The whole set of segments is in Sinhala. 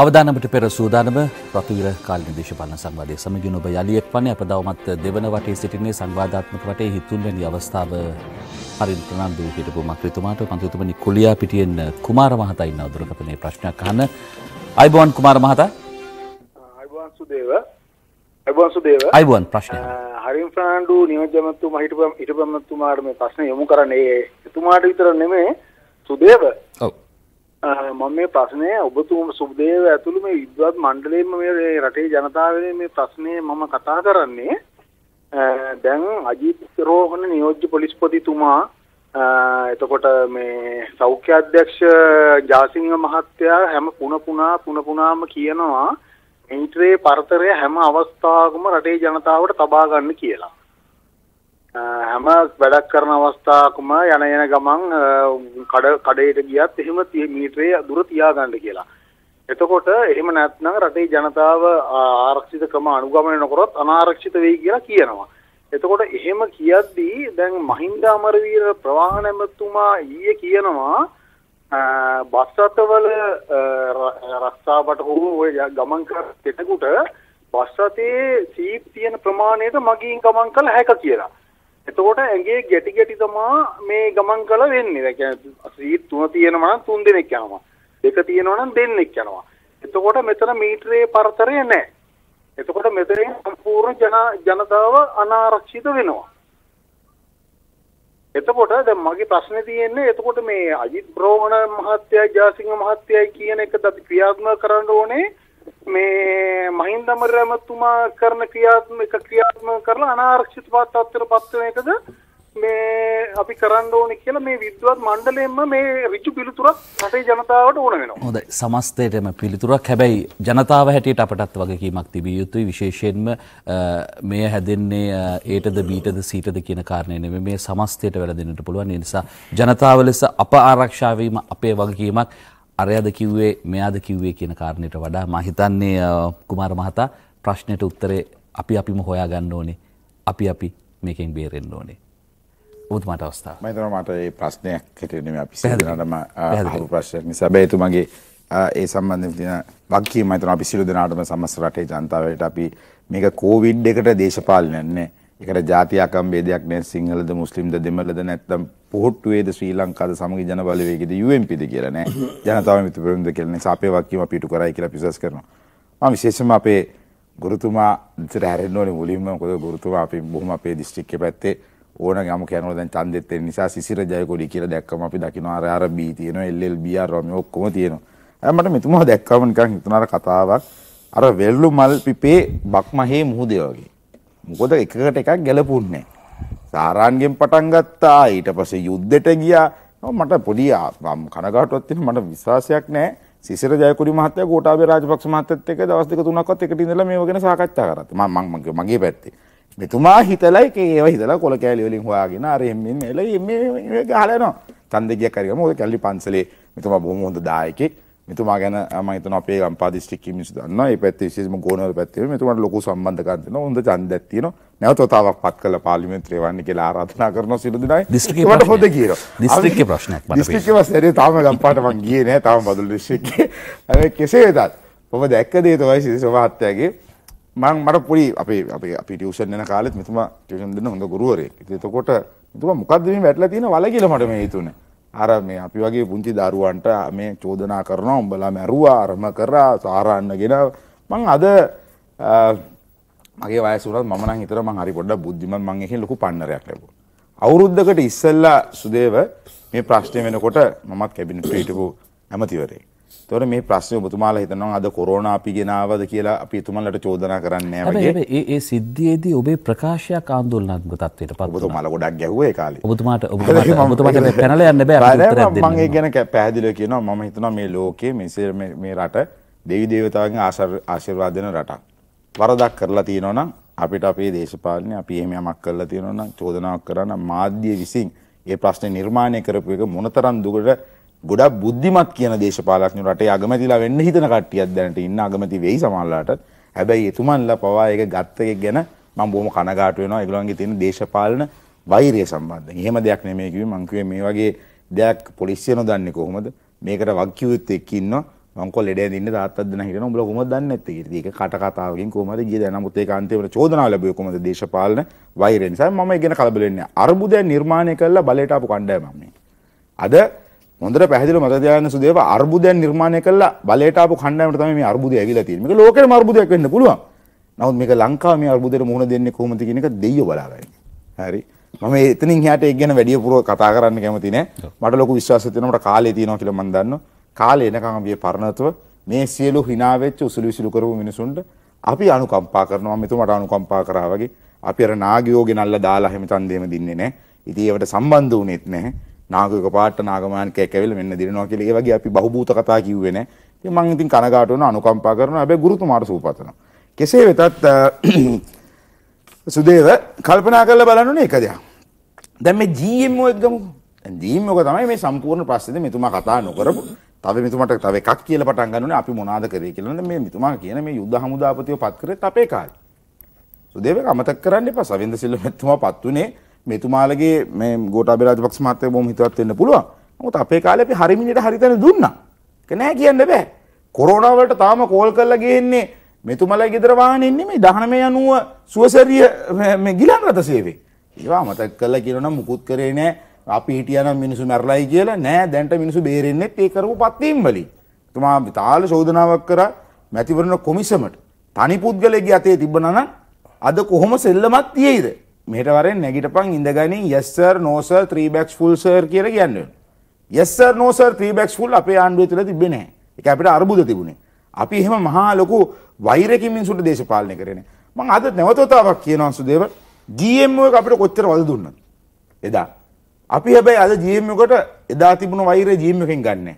අවධානමට පෙර සූදානම ප්‍රතිවිර කාලින දේශපාලන සංවාදය සමගින් ඔබ යළියෙක් පණ අප දවමත් දෙවන වටේ සිටින්නේ සංවාධාත්මක වටේ හිතුන්වැනි අවස්ථාව හරින් ප්‍රනන්දු හිටපු මක්‍රතුමාට පන්තුතුමනි කුලියා පිටියෙන් කුමාර මහතා ඉන්න දුරකථනයේ ප්‍රශ්නයක් අහන්න. අයිබෝන් කුමාර මහතා. අයිබෝන් සුදේව. අයිබෝන් සුදේව. අයිබෝන් ප්‍රශ්නය. හරින් ප්‍රනන්දු නියෝජ්‍යමතුමා හිටපු හිටපු මතුමාට මේ ප්‍රශ්න යොමු කරන්නේ එතුමාට විතර නෙමෙයි සුදේව. ඔව්. මම මේ ප්‍රශ්නය ඔබතුම සුබදේව ඇතුළු මේ විද්වත් මණ්ඩලයෙන්ම මේ රටේ ජනතාව මේ ප්‍රශ්නේ මම කතා කරන්නේ දැන් අජිත් රෝහණ නියෝජ්‍ය පොලිස්පතිතුමා එතකොට මේ සෞඛ්‍ය අධ්‍යක්ෂ ජාසිංහ මහත්තයා හැම පුන පුනා පුන පුනාම කියනවා මීටරේ පරතරය හැම අවස්ථාවකම රටේ ජනතාවට තබා ගන්න කියලා. හැම වැඩක් කරන අවස්ථාවකම යන යන ගමන් කඩ කඩේට ගියත් එහෙම මීටරේ දුර තියාගන්න කියලා. එතකොට එහෙම නැත්නම් රටේ ජනතාව ආරක්ෂිත ක්‍රම අනුගමනය නොකරොත් අනාරක්ෂිත වෙයි කියලා කියනවා. එතකොට එහෙම කියද්දී දැන් මහින්ද අමරවීර ප්‍රවාහන ඇමතුමා ඊයේ කියනවා බස් රටවල රස්සාවට හෝ ওই ගමන් කරන කෙනෙකුට බස් රටේ සීට් තියෙන ප්‍රමාණයට මගින් ගමන් කළ හැක කියලා. එතකොට ඇගේ ගැටි ගැටි තමා මේ ගමන් කළ වෙන්නේ. ඒ කියන්නේ සීට් තුන තියෙනවා නම් තුන් දෙනෙක් යනවා. දෙක තියෙනවා නම් දෙන්නෙක් යනවා. එතකොට මෙතන මීටරේ පරතරය නැහැ. එතකොට මෙතනින් සම්පූර්ණ ජන ජනතාව අනාරක්ෂිත වෙනවා. එතකොට දැන් මගේ ප්‍රශ්නේ තියෙන්නේ එතකොට මේ අජිත් බ්‍රෝහණ මහත්තයා ජාසිංහ මහත්තයයි කියන එකද අපි ක්‍රියාත්මක කරන්න ඕනේ මේ මහින්ද අමරමතුමා කරන ක්‍රියාත්මක ක්‍රියාත්මක කරලා අනාරක්ෂිත තාත්තර පත්වන එකද මේ අපි කරන්න ඕනේ කියලා මේ විද්වත් මණ්ඩලයෙන්ම මේ ඍජු පිළිතුරක් රටේ ජනතාවට ඕන වෙනවා. හොඳයි. සමස්තයටම පිළිතුරක් හැබැයි ජනතාව හැටියට අපටත් වගකීමක් තිබිය යුතුයි. විශේෂයෙන්ම මෙය හැදෙන්නේ ඒටද බීටද සීටද කියන කාරණේ නෙමෙයි. මේ සමස්තයට වැළඳෙන්නට පුළුවන්. ඒ නිසා ජනතාව ලෙස අප ආරක්ෂා වීම අපේ වගකීමක්. අරයද කිව්වේ මෙයාද කිව්වේ කියන කාරණයට වඩා මම හිතන්නේ කුමාර මහතා ප්‍රශ්නෙට උත්තරේ අපි අපිම හොයාගන්න ඕනේ. අපි අපි මේකෙන් බේරෙන්න ඕනේ. ඔබතුමාට අවස්ථාව. මම හිතනවා මට මේ ප්‍රශ්නයක් හිතෙන්නේ මේ අපි සිතනටම අහපු ප්‍රශ්නයක් නිසා බේතුමාගේ ඒ සම්බන්ධයෙන් තියෙන වගකීම මම හිතනවා අපි සිළු දෙනාටම සම්මස්ත රටේ ජනතාවට අපි මේක කොවිඩ් එකට දේශපාලනයක් නෑ. එකට ජාතියකම් බේදයක් නෑ සිංහලද මුස්ලිම්ද දෙමළද නැත්තම් පොහොට්ටුවේද ශ්‍රී ලංකාද සමග ජන බලවේගයේද UMPද කියලා නෑ ජනතාව මිත්‍ර ප්‍රමුද කියලා නෑ අපේ වක්කීම පිටු කරයි කියලා පිසස් කරනවා මම විශේෂයෙන්ම අපේ ගුරුතුමා ඉතර හැරෙන්න ඕනේ මුලින්ම මොකද ගුරුතුමා අපි බොහොම අපේ දිස්ත්‍රික්කයේ පැත්තේ ඕන ගම කැනවල දැන් ඡන්දෙත් එන නිසා සිසිර ජයකොඩි කියලා දැක්කම අපි දකිනවා අර අර B තියෙනවා LLB අර මේ ඔක්කොම තියෙනවා මට මෙතුමා දැක්කම නිකන් හිතන අර කතාවක් අර වෙල්ලු මල් පිපේ බක්මහේ මුහුදේ වගේ මොකද එකකට එකක් ගැලපුන්නේ සාරාන්ගෙන් පටන් ගත්තා ඊට පස්සේ යුද්ධෙට ගියා මට පොඩි කනගාටුවක් තියෙන මට විශ්වාසයක් නැහැ සිසිර ජයකුඩි මහත්තයා ගෝඨාභය රාජපක්ෂ මහත්තයත් එක්ක දවස් දෙක තුනක්වත් එකට ඉඳලා මේව ගැන සාකච්ඡා කරා. මම මම මගේ පැත්තේ. මෙතුමා හිතලා ඒක ඒව හිතලා කොල කෑලි වලින් හොයාගෙන අර එම්මින් එළයි මේ ගහලා යනවා. තන්දෙගියක් හරි ගම ඔය කැලි පන්සලේ මෙතුමා බොහොම හොඳ දායකෙක්. මෙතුමා ගැන මම හිතනවා අපේ ගම්පා දිස්ත්‍රික්කයේ මිනිස්සු දන්නවා. මේ පැත්තේ විශේෂම ගෝනවල පැත්තේ මෙතුමාට ලොකු සම්බන්ධකම් තියෙනවා. හොඳ ඡන්දයක් තියෙනවා. නැවතතාවක් පත් කළ පාර්ලිමේන්තුවේ වන්න කියලා ආරාධනා කරනවා සියලු දෙනායි. දිස්ත්‍රික්කේ ප්‍රශ්නයක්. හොඳ කියනවා. දිස්ත්‍රික්කේ ප්‍රශ්නයක් මට පේනවා. දිස්ත්‍රික්කේ වසරේ තාම ගම්පාට මං ගියේ නෑ. තාම බදුල් දිස්ත්‍රික්කේ. හැබැයි කෙසේ වෙතත් මම දැක්ක දේ තමයි සිරිස මහත්තයාගේ මං මට පොඩි අපේ අපේ අපි ටියුෂන් යන කාලෙත් මෙතුමා ටියුෂන් දෙන හොඳ ගුරුවරයෙක්. ඉතින් එතකොට මෙතුමා මොකද්ද මේ වැටලා තියෙන වල කියලා මට මේ හිතුනේ. අර මේ අපි වගේ පුංචි දරුවන්ට මේ චෝදනා කරනවා උඹලා මැරුවා අරම කරා සාරන්න ගෙන මං අද මගේ වයසුරත් මම නම් හිතර මං හරි පොඩ්ඩක් බුද්ධිමත් මං එහෙන් ලොකු පන්නරයක් ලැබුවා. අවුරුද්දකට ඉස්සෙල්ලා සුදේව මේ ප්‍රශ්නේ වෙනකොට මමත් කැබිනට් හිටපු ඇමතිවරයෙක්. තොර මේ ප්‍රශ්න ඔබතුමාලා හිතනවා අද කොරෝනා අපි ගෙනාවද කියලා අපි එතුමන්ලට චෝදනා කරන්නේ නැහැ වගේ. ඒ ඒ සිද්ධියේදී ඔබේ ප්‍රකාශයක් ආందోලනාත්මක තත්වයට පත් වුණා. ඔබතුමාලා ගොඩක් ගැහුවා ඒ කාලේ. ඔබතුමාට ඔබතුමාට ඔබතුමාට පැනලා යන්න බෑ උත්තරයක් දෙන්න. මම ඒ ගැන පැහැදිලිව කියනවා මම හිතනවා මේ ලෝකයේ මේ මේ රට දෙවි දේවතාවන්ගේ ආශිර්වාද දෙන රටක්. වරදක් කරලා තියෙනවා නම් අපිට අපේ දේශපාලනය අපි එහෙම යමක් කරලා තියෙනවා නම් චෝදනාවක් කරන මාධ්‍ය විසින් ඒ ප්‍රශ්නේ නිර්මාණය කරපු එක මොනතරම් දුකට ගොඩක් බුද්ධිමත් කියන දේශපාලකඥ රටේ අගමැතිලා වෙන්න හිතන කට්ටියක් දැනට ඉන්න අගමැති වෙයි සමහරලාට. හැබැයි එතුමන්ලා පවා ඒක ගත්ත එක ගැන මම බොහොම කනගාටු වෙනවා ඒගොල්ලන්ගේ තියෙන දේශපාලන වෛරය සම්බන්ධයෙන්. එහෙම දෙයක් නෙමෙයි කිව්වේ මං කිව්වේ මේ වගේ දෙයක් පොලිසිය නොදන්නේ කොහොමද? මේකට වගකියුත් එක්ක ඉන්නවා මං කොල් ලෙඩ ඇඳින්න තාත්තත් දෙන හිටිනවා උඹලා කොහොමද දන්නේ නැත්තේ කියලා. ඒක කට කතාවකින් කොහොමද ගියේ දැන් නමුත් ඒක අන්තිමට චෝදනාව ලැබුවේ කොහොමද දේශපාලන වෛරය නිසා මම ඒ ගැන කලබල වෙන්නේ. අර්බුදය නිර්මාණය කළා බලයට ආපු කණ්ඩායමක් මේ. අද හොඳට පැහැදිලිව මතක තියාගන්න සුදේව අර්බුදයන් නිර්මාණය කළා බලයට ආපු කණ්ඩායමට තමයි මේ අර්බුදය ඇවිල්ලා තියෙන්නේ. මේක ලෝකෙම අර්බුදයක් වෙන්න පුළුවන්. නමුත් මේක ලංකාව මේ අර්බුදයට මුහුණ දෙන්නේ කොහොමද කියන එක දෙයියෝ බලාගන්නේ. හරි. මම එතනින් එහාට ඒක ගැන වැඩි පුරව කතා කරන්න කැමති නෑ. මට ලොකු විශ්වාසයක් තියෙනවා මට කාලය තියෙනවා කියලා මම දන්නවා. කාලය එනකන් අපි පරණතව මේ සියලු hina වෙච්ච උසුළු විසුළු කරපු මිනිසුන්ට අපි අනුකම්පා කරනවා. මම එතුමාට අනුකම්පා කරා වගේ. අපි අර නාගයෝ ගෙනල්ලා දාලා හැම ඡන්දෙම දින්නේ නෑ. ඉතින් ඒවට සම්බන්ධ වුණෙත් නැහැ. නාගක පාට නාගමානකයක් ඇවිල්ලා මෙන්න දිනනවා කියලා ඒ වගේ අපි බහූබූත කතා කිව්වේ නෑ. ඉතින් මම ඉතින් කනගාටු වෙනවා අනුකම්පා කරනවා. හැබැයි ගුරුතුමාට සූපතනවා. කෙසේ වෙතත් සුදේව කල්පනා කරලා බලන්න ඕනේ එක දෙයක්. දැන් මේ GMO එක ගමුකෝ. දීමක තමයි මේ සම්පූර්ණ ප්‍රශ්නේද මෙතුමා කතා නොකරපු තව මෙතුමට තව එකක් කියලා පටන් ගන්න ඕනේ අපි මොනවාද කරේ කියලා නේද මේ මෙතුමා කියන මේ යුද්ධ හමුදාපතිව පත් කරෙත් අපේ කාලේ. සුදේවක අමතක කරන්න එපා සවින්ද සිල්ව මෙතුමා පත් උනේ මෙතුමාලගේ මේ ගෝටාබේ රාජපක්ෂ මහත්තයා බොහොම හිතවත් වෙන්න පුළුවන්. නමුත් අපේ කාලේ අපි හරි මිනිහට හරි තැන දුන්නා. ඒක නෑ කියන්න බෑ. කොරෝනා වලට තාම කෝල් කරලා ගෙන්නේ මෙතුමලයි ගෙදර වාහනේ නෙමෙයි 1990 සුවසරිය මේ ගිලන් රථ සේවේ. ඒවා මතක් කරලා කියනනම් මුකුත් කරේ නෑ අපි හිටියනම් මිනිසු මැරලයි කියලා නෑ දැන්ට මිනිසු බේරෙන්නෙත් ඒ කරපු පත්වීම් වලින්. තුමා විතාල ශෝධනාවක් කරා මැතිවරණ කොමිසමට තනි පුද්ගලයෙක්ගේ අතේ තිබුණා නම් අද කොහොම සෙල්ලමක් තියෙයිද? මෙට වරෙන් නැගිටපන් ඉඳගනි යස්සර් නෝසර් ත්‍රීබෙක්ස් ෆුල් සර් කියර කියන්න යස්සර් නෝසර් ත්‍රීබෙක්ස් ෆුල් අපේ ආණ්ඩුව තුළ තිබෙන එක අපිට අර්බුද තිබුණේ අපි එහෙම මහා ලොකු වෛරකිමින් සුට දේශපාලනය කරන මං අද නැවතතාවක් කියනවන්සු දේව ජීම්ුව අපිට කොච්චර වද දුන්න එදා අපි හැබැයි අද ජීමකට එදා තිබුණු වෛර ජීමකින් ගන්න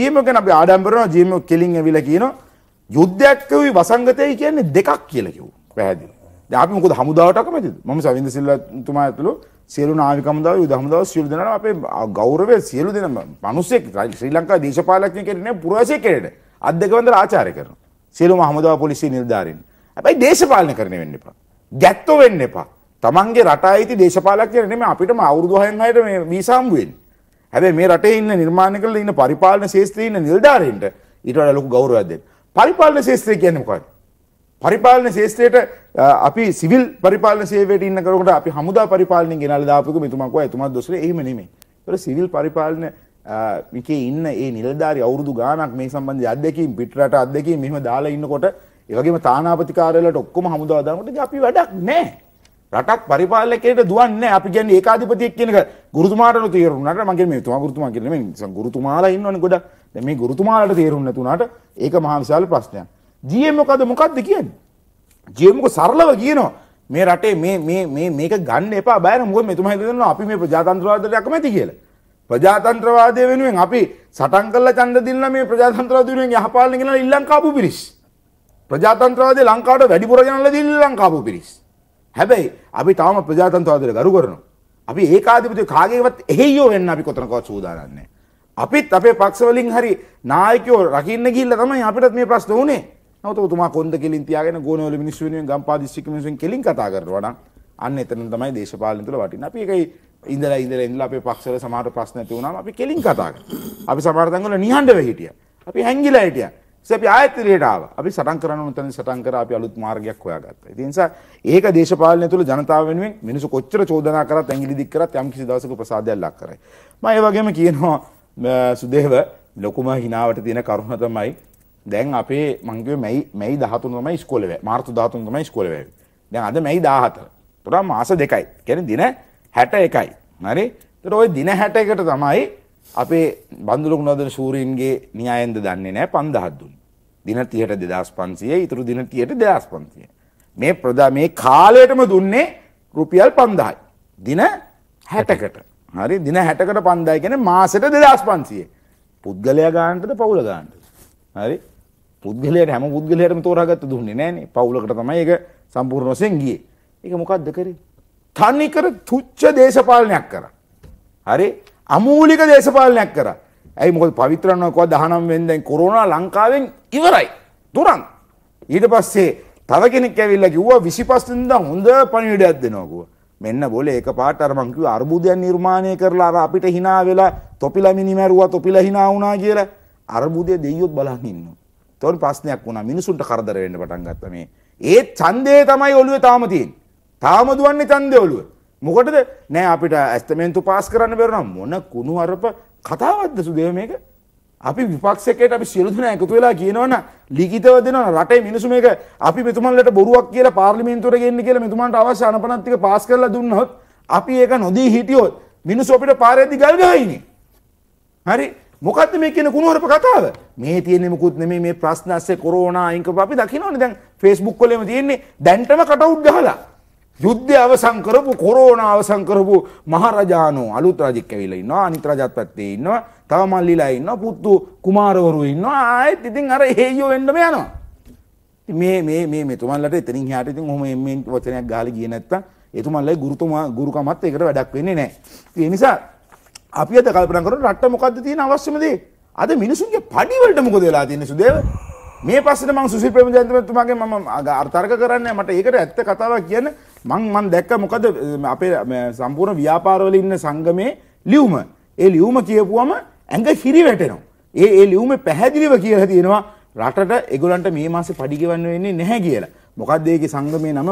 ජීමකන අප ආඩම්බරන ජීම කෙලින් ඇවිල කියන යුද්ධයක්කවී වසංගතය කියන්නේ දෙකක් කියලකිව් පැහැදිලි අපි මොකද හමුදාවට කැමතිද? මම සවින්ද සිල්වතුමා ඇතුළු සියලු නාවික හමුදාව යුද හමුදාව සියලු දෙනාම අපේ ගෞරවය සියලු දෙනා මිනිස්සෙක් ශ්‍රී ලංකා දේශපාලකත්වය කෙරෙන්නේ පුරවැසියෙක් කෙරෙන්නේ. අධ්‍යක්ෂකවන්ද ආචාර්ය කරනවා. සියලුම හමුදාව පොලිසිය නිලධාරීන්. හැබැයි දේශපාලන කරන්න වෙන්න එපා. ගැත්තෝ වෙන්න එපා. Tamange රට අයිති දේශපාලකයන් නෙමෙයි අපිටම අවුරුදු 6න් 6ට මේ වීසා හම්බ වෙන්නේ. හැබැයි මේ රටේ ඉන්න නිර්මාණය කරලා ඉන්න පරිපාලන ශාස්ත්‍රයේ ඉන්න නිලධාරීන්ට ඊට වඩා ලොකු ගෞරවයක් දෙන්න. පරිපාලන ශාස්ත්‍රය කියන්නේ මොකක්ද? පරිපාලන ශේෂත්‍රයට අපි සිවිල් පරිපාලන සේවයට ඉන්න කරකට අපි හමුදා පරිපාලනින් ගෙනල්ලා දාපුක මෙතුමක් ඔය එතුමත් දොස්තර එහෙම නෙමෙයි. ඒක සිවිල් පරිපාලන මේකේ ඉන්න ඒ නිලධාරි අවුරුදු ගාණක් මේ සම්බන්ධ අධ්‍යක්ීම් පිටරට අධ්‍යක්ීම් මෙහෙම දාලා ඉන්නකොට ඒ වගේම තානාපති කාර්යාලයට ඔක්කොම හමුදා දානකොට අපි වැඩක් නැහැ. රටක් පරිපාලකයට දුවන්නේ අපි කියන්නේ ඒකාධිපතියෙක් කියන එක ගුරුතුමාට තේරුණාට මම කියන්නේ මෙතුමා ගුරුතුමා කියන්නේ මේ ගුරුතුමාලා ඉන්නවනේ ගොඩක්. දැන් මේ ගුරුතුමාලාට තේරුන්නේ නැතුණාට ඒක මහා විශාල ප්‍රශ්නයක්. ජියමොකද මොකක්ද කියන්න ජියමක සරලව කියනවා මේ රටේ මේක ගන්න එපා බෑන මුව මෙතුම හිතන්න අපි මේ ප්‍රජාතන්ත්‍රවාදයක් මැති කියල ප්‍රජාතන්ත්‍රවාදය වෙනුවෙන් අපි සටන් කල චන්ද දිල්න්න මේ ප්‍රජාතන්ත්‍රවාදයෙන් යහපාලගෙන ඉල්ලංකාපු පිරිස් ප්‍රජාතන්ත්‍රවාද ලංකාට වැඩිපුරගනල දිල් ලංකාපු පිරිස් හැබැයි අපි තාම ප්‍රජාතන්ත්‍රවාදය ගරු කරනු අපි ඒකාධිපති කාගේවත් එහෙයෝ වෙන්න අපි කොතනකවත් සූදාරන්නේ අපිත් අපේ පක්ෂවලින් හරි නායකයෝ රකින්න ගිල්ල තමයි අපිටත් මේ ප්‍රශ්න වනේ නවත තුමා කොන්ද කෙලින් තියාගෙන ගෝනවල මිනිස්සු වෙනුවෙන් ගම්පා දිස්ත්‍රික්ක මිනිස්සුන් කෙලින් කතා කරනවා නම් අන්න එතන තමයි දේශපාලන තුල වටින්නේ. අපි ඒකයි ඉඳලා ඉඳලා ඉඳලා අපේ පක්ෂවල සමහර ප්‍රශ්න ඇති වුණාම අපි කෙලින් කතා කරනවා. අපි සමහර තැන් වල නිහඬව හිටියා. අපි හැංගිලා හිටියා. අපි ආයතනයට ආවා. අපි සටන් කරන්න උතන සටන් කරා අපි අලුත් මාර්ගයක් හොයාගත්තා. ඒ නිසා ඒක දේශපාලනය තුළ ජනතාව වෙනුවෙන් මිනිස්සු කොච්චර චෝදනා කරත් ඇඟිලි දික් කරත් යම් කිසි දවසක ප්‍රසාදයක් ලක් කරයි. මම ඒ වගේම කියනවා සුදේව ලොකුම හිනාවට තියෙන කරුණ තමයි දැන් අපේ මංගව මැයි මැයි දහතුනම ස්කොලව මාර්තු ධාතුන්තම ස්කොලව දැන් අද මැයි දාහතර තොරා මාස දෙකයි කැන දින හැට එකයි නරි තර ඔය දින හැට එකට තමයි අපේ බඳුලක් නොදන සූරීන්ගේ නියයන්ද දන්නේ නෑ පන්දහත්දුන් දින තියට දෙදස් පන්සිය ඉතුරු දින තියට දෙදස් පන්තිය මේ ප්‍රදා මේ කාලයටම දුන්නේ රුපියල් පන්දායි දින හැටකට හරි දින හැටකට පන්දායි ගැන මාසට දෙදස් පන්සිය පුද්ගලයා ගාන්ටද පවුල ගාන්ට හරි පුද්ගලයාට හැම පුද්ගලයාටම තෝරාගත්ත දුන්නේ නැහනේ. පවුලකට තමයි ඒක සම්පූර්ණ වශයෙන් ගියේ. ඒක මොකද්ද කරේ? තනිකර තුච්ච දේශපාලනයක් කරා. හරි? අමූලික දේශපාලනයක් කරා. ඇයි මොකද පවිත්‍රන්න කොහොමද 19 වෙනිදාන් කොරෝනා ලංකාවෙන් ඉවරයි. තුරන්. ඊට පස්සේ තව කෙනෙක් ඇවිල්ලා කිව්වා 25 වෙනිදා හොඳ පණිවිඩයක් දෙනවා කිව්වා. මෙන්න බොල ඒක පාට අර මං කිව්වා අර්බුදයන් නිර්මාණය කරලා අර අපිට hina වෙලා තොපිලා මිනි මැරුවා තොපිලා hina වුණා කියලා අර්බුදය දෙයියොත් බලන් ඉන්නවා. තොන් ප්‍රශ්නයක් වුණා මිනිසුන්ට කරදර වෙන්න පටන් ගත්තා මේ. ඒ ඡන්දේ තමයි ඔළුවේ තාම තියෙන්නේ. තාම දුවන්නේ ඡන්දේ ඔළුවේ. මොකටද? නෑ අපිට ඇස්තමෙන්තු පාස් කරන්න බැරුණා මොන කුණු අරප කතාවක්ද සුදේව මේක? අපි විපක්ෂයකට අපි සියලු දෙනා එකතු වෙලා කියනවනම් ලිඛිතව දෙනවා රටේ මිනිස්සු මේක අපි මෙතුමන්ලට බොරුවක් කියලා පාර්ලිමේන්තුවට ගෙන්න කියලා මෙතුමන්ට අවශ්‍ය අනපනත් ටික පාස් කරලා දුන්නොත් අපි ඒක නොදී හිටියොත් මිනිස්සු අපිට පාරේදී ගල් ගහයිනේ. හරි මොකක්ද මේ කියන කුණුහරුප කතාව? මේ තියෙන්නේ මුකුත් නෙමෙයි මේ ප්‍රශ්න ඇස්සේ කොරෝනා අයින් කරපුවා අපි දකින්නවනේ දැන් Facebook වලේම තියෙන්නේ දැන්ටම කටවුට් ගහලා. යුද්ධය අවසන් කරපු කොරෝනා අවසන් කරපු මහරජාණෝ අලුත් රජෙක් ඇවිල්ලා ඉන්නවා අනිත් රජත් පැත්තේ ඉන්නවා තව මල්ලිලා ඉන්නවා පුත්තු කුමාරවරු ඉන්නවා ආයෙත් ඉතින් අර හේයෝ වෙන්නම යනවා. මේ මේ මේ මෙතුමන්ලට එතනින් එහාට ඉතින් ඔහොම මේ වචනයක් ගහලා ගියේ නැත්තම් එතුමන්ලගේ ගුරුතුමා ගුරුකමත් ඒකට වැඩක් වෙන්නේ නැහැ. ඒ නිසා අපි අද කල්පනා කරන රට මොකක්ද තියෙන අවශ්‍යමදේ අද මිනිසුන්ගේ පඩිවලට මොකද වෙලා තියෙන්නේ සුදේව මේ පස්සට මං සුසිල් ප්‍රේමජයන්තතුමාගේ මම අර්ථාර්ක කරන්න මට ඒකට ඇත්ත කතාවක් කියන්න මං මන් දැක්ක මොකද අපේ සම්පූර්ණ ව්‍යාපාරවල ඉන්න සංගමේ ලියුම ඒ ලියුම කියපුවම ඇඟ හිරි වැටෙනවා ඒ ඒ ලියුම පැහැදිලිව කියලා තියෙනවා රටට එගොලන්ට මේ මාසේ පඩිගවන්න වෙන්නේ නැහැ කියලා මොකක්දේගේ සංගමය නම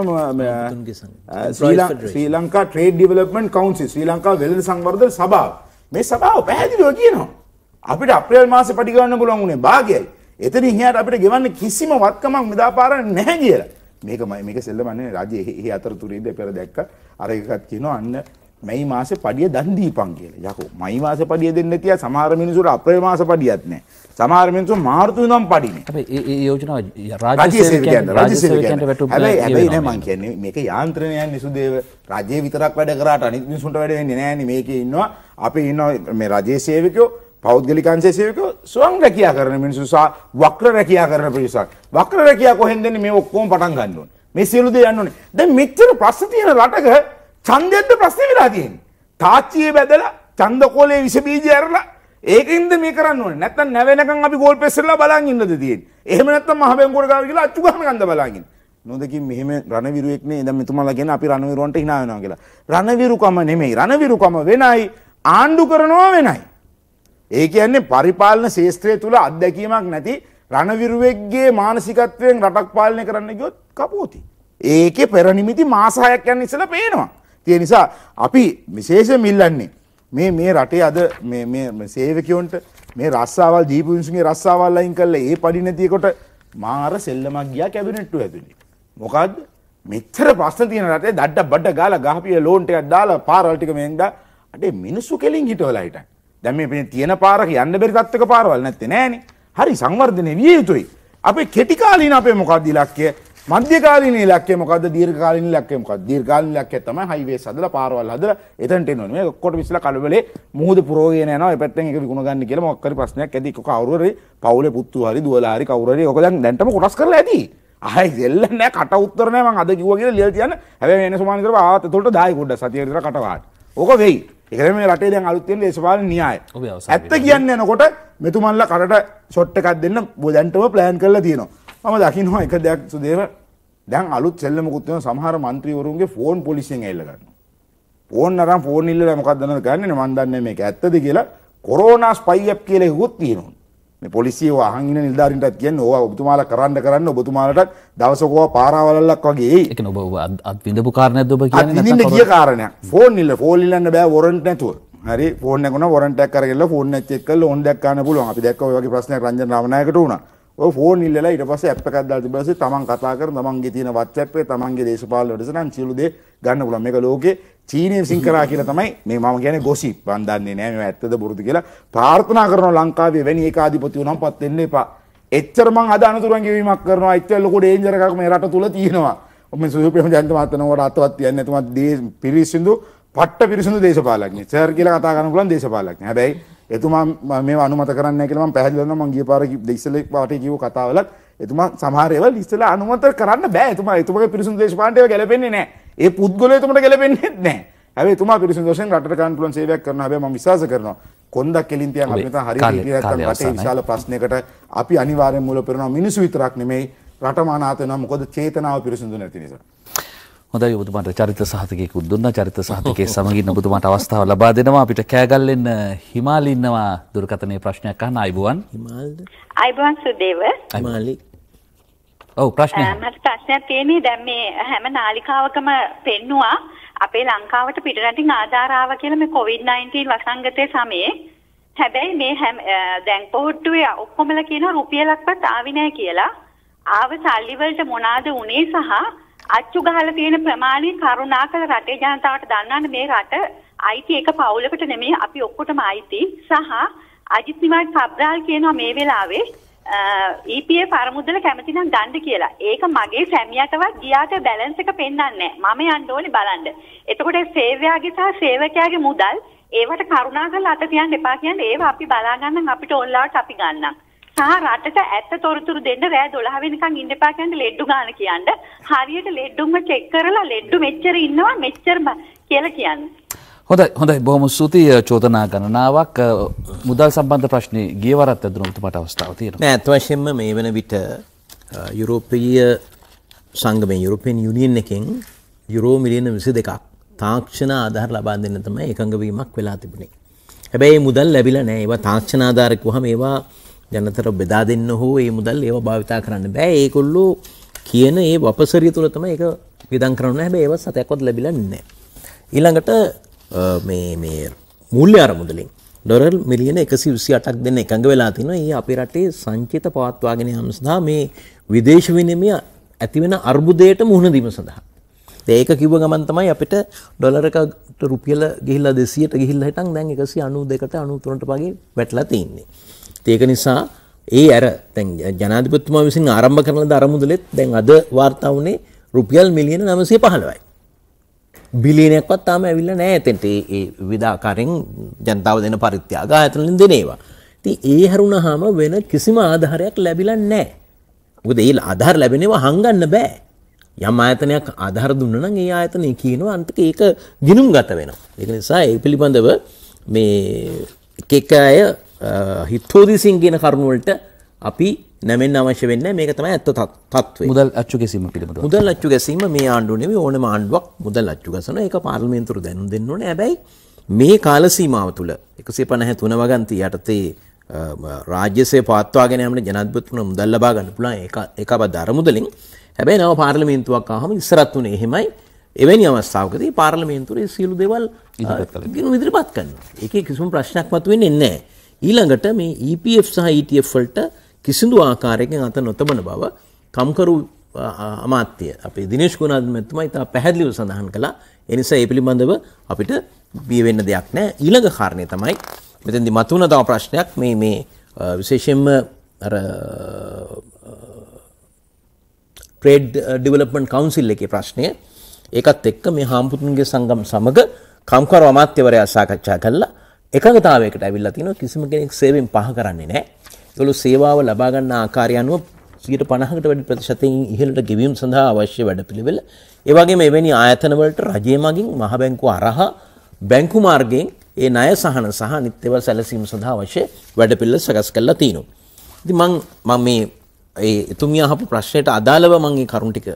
Sri Lanka trade development council Sri Lanka වෙලද සංවර්ධ සභාව මේ සභාව පැහැදිලිව කියනවා. අපිට අප්‍රේල් මාසේ පටි ගන්න පුළුවන් උනේ භාගයයි. එතන ඉහට අපිට ගෙවන්න කිසිම වත්කමක් මෙදා පාරක් නැහැ කියලා. මේකමයි මේක සෙල්ලම නේ රජයේ එහි අතරතුරේදී පෙර දැක්ක අර එකක් කියනවා අන්න මැයි මාසේ පඩිය දන් දීපන් කියලා. යකෝ මයි මාසේ පඩිය දෙන්න තියා සමහර මිනිසුන්ට අප්‍රේල් මාසේ පඩියක් නැහැ. සමාරමින්තු මාර්තු දම් පඩින යෝජන මං මේක යාන්ත්‍රණයන් නිසුදේව රජය විතරක් වැඩ කරට අනි මිසුන්ට වැඩ නෑන මේක ඉන්නවා අපි ඉන්න මේ රජයේ සේවකෝ පෞද්ගලිකන්සේ සේවකෝ ස්වන් රැකයා කරන මිනිසුසා වක්‍ර රැකයා කරන පිරිසක් වක්‍ර රැකයා කොහෙන්දන මේ ඔක්කෝම පටන් ගන්නුවන් මේ සියලුද යන්නනේ ද මෙච්චර ප්‍රශ්තියන රටක චන්දයද ප්‍රශ්න වෙලා තියෙන් තාච්චිය බැදලා චන්දකෝලේ විසබීජ ඇරලා ඒකන්ද මේ කරන්න නැත නැවෙනක අපි ගෝල් පෙස්සරලා බලාග ඉන්නද තියෙන් එහම නැත මහබැංගොඩ ගාව කියලා අච්චුගම ගඳ බලාගින් නොදකින් මෙහෙම රණවිරුවෙක්නේ දම් මෙතුමලගෙන අපි රණවිරුවන්ට හිනාවෙනවා කියලා රණවිරුකම නෙමෙයි රණවිරුකම වෙනයි ආණ්ඩු කරනවා වෙනයි ඒ කියන්නේ පරිපාලන ශේත්‍රය තුළ අත්දැකීමක් නැති රණවිරුවෙක්ගේ මානසිකත්වයෙන් රටක් පාලනය කරන්න ගොත් කපෝති. ඒකෙ පෙරනිමිති මාසායක් යන්න ඉසල පේනවා. තිය නිසා අපි විශේෂ මිල්ලන්නේ මේ මේ රටේ අද සේවකයෝන්ට මේ රස්සාවල් දීපුන්සුගේ රස්සාවල් අයින් කල්ල ඒ පඩිනැතිකොට මාර සෙල්ලමක් ගියා කැබිනෙට්ටු ඇතුලි. මොකක්ද මෙච්චර ප්‍රශ්න තියෙන රටේ දඩ බඩ ගාලා ගහපිය ලෝන්ට එකක් දාලා පාරවල් ටික මෙන්ද අඩේ මිනිස්සු කෙලින් හිටවලා හිටන්. දැන් මේ තියෙන පාරක යන්න බැරි තත්ත්වක පාරවල් නැත්තේ නෑනේ. හරි සංවර්ධනය විය යුතුයි. අපේ කෙටි කාලීන අපේ මොකක්ද ඉලක්කය? මධ්‍යකාලන ලක්කේ මොකද දීර්කාලින් ලක්කෙමක් දීර්ගාල ලක්ක තම හයිවේ සදල පාරවල් හදර එතට න කොට විසල කලවල මුහද පුරෝග න පැත් එක ගුණගන්න කියල මොක්කර පස්සනයක් ඇති කවරුර පවුල පුත්තු හරි දුවලාරි කවුර ඔකද දැටම කොටස් කරලා ඇති අහයි දෙල්ලනෑ කට උත්තරනෑම අද කිවගේ ලිය තියන හැ වෙන සමාන්තර ආත තොට දායි ගොඩ සතියර කටවාට ඕක වෙයි එකම රටේ දැන් අලුත්තෙන් දේශපාල නියය ඇත්ත කියන්න යනකොට මෙතුමල්ල කරට ෂොට්ටකක් දෙන්න බොදැන්ටම ප්ලෑන් කරලා තියෙනවා මම දකිනවා එක දෙයක් සුදේව දැන් අලුත් සෙල්ලමකුත් වෙන සමහර മന്ത്രിවරුන්ගේ ෆෝන් පොලිසියෙන් ඇවිල්ලා ගන්නවා. ෆෝන් අරන් ෆෝන් ඉල්ලලා මොකක්ද නේද ගන්නේ මන් දන්නේ මේක ඇත්තද කියලා කොරෝනා ස්පයි ඇප් කියලා එකකුත් තියෙනවා. මේ පොලිසියව අහන් ඉන්න නිලධාරීන්ටත් කියන්නේ ඕවා ඔබතුමාලා කරන්න කරන්න ඔබතුමාලට දවසකෝවා පාරාවලල්ලක් වගේ එයි. ඒ කියන්නේ ඔබ අත් විඳපු කාරණයක්ද ඔබ කියන්නේ නැත්නම් අත් විඳින්න ගිය කාරණයක්. ෆෝන් ඉල්ල ෆෝන් ඉල්ලන්න බෑ වොරන්ට් නැතුව. හරි ෆෝන් එකකුණ වොරන්ට් එකක් අරගෙනලා ෆෝන් එකක් චෙක් කරලා ඕන දෙයක් ගන්න පුළුවන්. අපි දැක්කා ඔය වගේ ප්‍රශ්නයක් රංජන් රාමනායකට වුණා. ෆෝන් ඉල්ල ඉට පස අප කදල් බස තමන් කතා කර තමන්ගේ තින වච්චපේ තමන්ගේ දේශපාල වැඩසනම් චිලුද ගන්න පුලන් එක ලෝක චීනය සිංකරා කියල තමයි මේ මම ගැන ගොසි බන්ධන්නේ නෑම ඇත්තද බොරදු කියලා පාර්ථනා කරන ලංකාවේ වැනි ඒකාධිපතිව නම් පත්වෙන්නේ පා එච්චරමං අධනතුරන් ගවීමක් කරනවා එච්චල්ලොක ඩේන්ජරකක් මේ රට තුළ තියෙනවා ඔම සුපම ජන්ත මතනවට අත්වත් යන්නතුමත් දේ පිරිසිදු පට්ට පිරිසිදු දේශපාලක්න සර් කියලා කතා කරන පුලන් දේශපාලක්න හැබැයි එතුමා මේ අනුමත කරන්න කියල පැහදිලන්න මගේ පාර දෙක්සල පාට කිව කතාවලත් එතුමා සමහරව ලිස්සල අනුමත කරන්න බෑ එතුමා එතුමගේ පිරිසුන් දේශපාන්ටය ගැලපෙන්නේ නෑ ඒ පුද්ගල තුමට ගැලපෙන්නේ නෑ ඇ තුමා පිරිසු දෝෂෙන් රට කන්ටුලන් සේවයක් කරන හැම විශස කරනවා කොන්ද කෙලින්තිය අපිත හරි රට විශාල ප්‍රශ්නයකට අපි අනිවාරය මුල පෙරනවා මිනිසු විතරක් නෙමෙයි රටමානාතනවා මොකොද චේතනාව පිරිසුඳු නැති නිසා. හොඳයි ඔබතුමාට චරිත සහතිකයක් දුන්න චරිත සහතිකේ සමගින් ඔබතුමාට අවස්ථාව ලබා දෙනවා අපිට කෑගල්ලෙන්න හිමාලි ඉන්නවා දුරකථනයේ ප්‍රශ්නයක් අහන්න අයබුවන් හිමාල්ද අයබුවන් සුදේව හිමාලි ඔව් ප්‍රශ්නය මට ප්‍රශ්නයක් තියෙන්නේ දැන් මේ හැම නාලිකාවකම පෙන්නවා අපේ ලංකාවට පිටරටින් ආධාරාව කියලා මේ COVID-19 වසංගතයේ සමයේ හැබැයි මේ හැම දැන් පොහොට්ටුවේ ඔක්කොමලා කියන රුපියලක්වත් ආවි නැහැ කියලා ආව සල්ලි වලට මොනාද උනේ සහ අච්චු ගහලා තියෙන ප්‍රමාණය කරුණාකර රටේ ජනතාවට දන්නන්න මේ රට අයිති එක පවුලකට නෙමෙයි අපි ඔක්කොටම අයිති සහ අජිත් නිවාඩ් කබ්‍රාල් කියනවා මේ වෙලාවේ ඊපයේ e පරමුදල කැමතිනම් ගණ්ඩ කියලා ඒක මගේ සැමියටවත් ගියාට බැලන්ස එක පෙන්න්නන්නේ මම අන්ඩෝලි බලන්ඩ එතකොට සේවයාගේ සහ සේවකයාගේ මුදල් ඒවට කරුණා කළ අත කියන්න එපා කියන්න ඒ අපි බලාගන්න අපිට ඔල්ලාට අපි ගන්නම් සහ රටට ඇත්ත තොරතුරු දෙන්න රෑ 12 වෙනකන් ඉන්න එපා කියන්නේ ලෙඩ්ඩු ගන්න කියන්න. හරියට ලෙඩ්ඩුන්ව චෙක් කරලා ලෙඩ්ඩු මෙච්චර ඉන්නවා මෙච්චර කියලා කියන්න. හොඳයි හොඳයි බොහොම ස්තුතියි චෝදනා ගණනාවක් මුදල් සම්බන්ධ ප්‍රශ්න ගියවරත් ඇදුනොත් මට අවස්ථාව තියෙනවා. ඇත්ත වශයෙන්ම මේ වෙන විට යුරෝපීය සංගමය යුරෝපියන් යුනියන් එකෙන් යුරෝ මිලියන 22ක් තාක්ෂණ ආධාර ලබා දෙන්න තමයි එකඟ වීමක් වෙලා තිබුණේ. හැබැයි මුදල් ලැබිලා නැහැ. ඒවා තාක්ෂණ ආධාර කිව්වහම ඒවා ජනතර බෙදා දෙන්න හෝ ඒ මුදල් ඒව භාවිතා කරන්න බෑ ඒකුල්ලු කියන ඒ වපසරිය තුළ තම එක විදන් කරන්න හැබ ඒව සතයක්කොත් ලැබිලන්නේ ඊළඟට මේ මේ මුල්්‍ය අර මුදලින් ඩොරල් මිලියන එකසි විසි අටක් දෙන්න එකඟ වෙලා තින ඒ අපි රටේ සංචිත පවත්වාගෙන හමස්දා මේ විදේශවිනිමය ඇතිවෙන අර්බුදයට මුහුණ දීම සඳහා ඒක කිව ගමන් තමයි අපිට ඩොලරකට රුපියල ගිහිල්ලා දෙසියට ගිහිල්ලා හිටන් දැන් එකසි අනු දෙකට අනුතුරට පගේ වැටලා තියන්නේ ඒක නිසා ඒ ඇර දැන් ජනාධිපතිතුමා විසින් ආරම්භ කරන ලද අරමුදලෙත් දැන් අද වාර්තා වුණේ රුපියල් මිලියන 915යි. බිලියනයක්වත් තාම ඇවිල්ලා නැහැ එතෙන්ට. ඒ විවිධාකාරයෙන් ජනතාව දෙන පරිත්‍යාග ආයතනෙන් දෙන ඒවා. ඉතින් ඒ හැරුණාම වෙන කිසිම ආධාරයක් ලැබිලා නැහැ. මොකද ඒ ආධාර ලැබෙනවා හංගන්න බෑ. යම් ආයතනයක් ආධාර දුන්න නම් ඒ ආයතනය කියනවා අන්තික ඒක ගිනුම් ගත වෙනවා. ඒක නිසා ඒ පිළිබඳව මේ එක එක අය හිත්තෝදිසින් කියන කරුණුවලට අපි නැමෙන් අවශ්‍ය වෙන්න මේක තමයි ඇත්ත තත්ත්වය. මුදල් අච්චු ගැසීම පිළිබඳව. මුදල් අච්චු ගැසීම මේ ආණ්ඩුව නෙවෙයි ඕනම ආණ්ඩුවක් මුදල් අච්චු ගැසන ඒක පාර්ලිමේන්තුවට දැනුම් දෙන්න ඕනේ. හැබැයි මේ කාල සීමාව තුළ 153 වගන්ති යටතේ රාජ්‍යසේ පවත්වාගෙන යන්න ජනාධිපතිතුමා මුදල් ලබා ගන්න පුළුවන් ඒක ඒකවත් අරමුදලින්. හැබැයි නව පාර්ලිමේන්තුවක් ආවම ඉස්සරත් උනේ එහෙමයි. එවැනි අවස්ථාවකදී පාර්ලිමේන්තුවේ සියලු දේවල් ඉදිරිපත් කරනවා. ඒකේ කිසිම ප්‍රශ්නයක් මතුවෙන්නේ නැහැ. ඊළඟට මේ EPF සහ ETF වලට කිසිදු ආකාරයකින් අත නොතබන බව කම්කරු අමාත්‍ය අපේ දිනේශ් ගුණාධ මහත්මයා ඉතා පැහැදිලිව සඳහන් කළා. ඒ නිසා ඒ පිළිබඳව අපිට බිය වෙන්න දෙයක් නැහැ. ඊළඟ කාරණේ තමයි මෙතෙන්දි මතුවන තව ප්‍රශ්නයක් මේ මේ විශේෂයෙන්ම අර ට්‍රේඩ් ඩිවලොප්මන්ට් කවුන්සිල් එකේ ප්‍රශ්නය. ඒකත් එක්ක මේ හාම්පුතුන්ගේ සංගම් සමග කම්කරු අමාත්‍යවරයා සාකච්ඡා කළා. එකගතාවයකට ඇවිල්ලා තිනවා කිසිම කෙනෙක් සේවෙන් පහ කරන්නේ නැහැ. ඒගොල්ලෝ සේවාව ලබා ගන්න ආකාරය අනුව 50කට වැඩි ප්‍රතිශතයෙන් ඉහළට ගෙවීම සඳහා අවශ්‍ය වැඩපිළිවෙල. ඒ වගේම එවැනි ආයතන වලට රජය මගින් මහ බැංකුව අරහා බැංකු මාර්ගයෙන් ඒ ණය සහන සහ අනිත් ඒවා සැලසීම සඳහා අවශ්‍ය වැඩපිළිවෙල සකස් කරලා තිනවා. ඉතින් මම මේ ඒ එතුමිය අහපු ප්‍රශ්නයට අදාළව මම මේ කරුණු ටික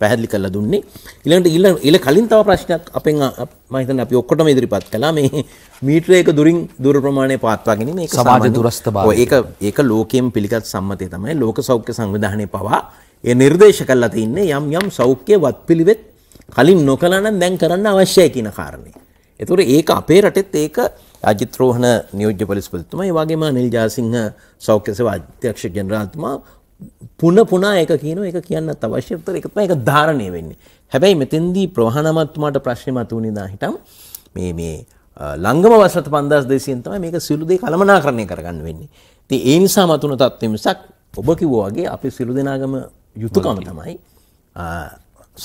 පැහැදිලි කරලා දුන්නේ. ඊළඟට ඊළ ඊළ කලින් තව ප්‍රශ්නයක් අපෙන් මම හිතන්නේ අපි ඔක්කොටම ඉදිරිපත් කළා මේ මීටර එක දුරින් දුර ප්‍රමාණය පාත්වා ගැනීම ඒක සමාජ දුරස්ථභාවය. ඔය ඒක ඒක ලෝකයෙන් පිළිගත් සම්මතය තමයි ලෝක සෞඛ්‍ය සංවිධානයේ පවා ඒ නිර්දේශ කරලා තින්නේ යම් යම් සෞඛ්‍ය වත්පිළිවෙත් කලින් නොකළා නම් දැන් කරන්න අවශ්‍යයි කියන කාරණේ. ඒතර ඒක අපේ රටෙත් ඒක අජිත් රෝහණ නියෝජ්‍ය පොලිස්පතිතුමා ඒ වගේම අනිල් ජයසිංහ සෞඛ්‍ය සේවා අධ්‍යක්ෂ ජෙනරාල්තුමා පුන පුනා එක කියන එක කියන්න අවශ්‍යතර එකම එක ධාරණය වෙන්නේ හැබැයි මෙතන්දී ප්‍රහණමත්තුමාට ප්‍රශ්නමතු වනිදා හිටම් මේ මේ ලංගම වසට පන්දස් දෙසියෙන් තමයි මේක සිලුදේ කළමනා කරණය කරගන්න වෙන්නේ ති ඒ නිසා මතුන තත්වමිසක් ඔබ කිවෝගේ අපි සිලු දෙනාගම යුතුකම තමයි